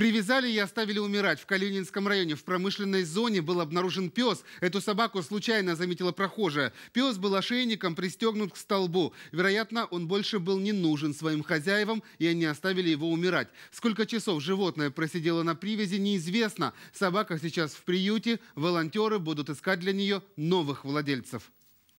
Привязали и оставили умирать. В Калининском районе в промышленной зоне был обнаружен пес. Эту собаку случайно заметила прохожая. Пес был ошейником пристегнут к столбу. Вероятно, он больше был не нужен своим хозяевам, и они оставили его умирать. Сколько часов животное просидело на привязи, неизвестно. Собака сейчас в приюте. Волонтеры будут искать для нее новых владельцев.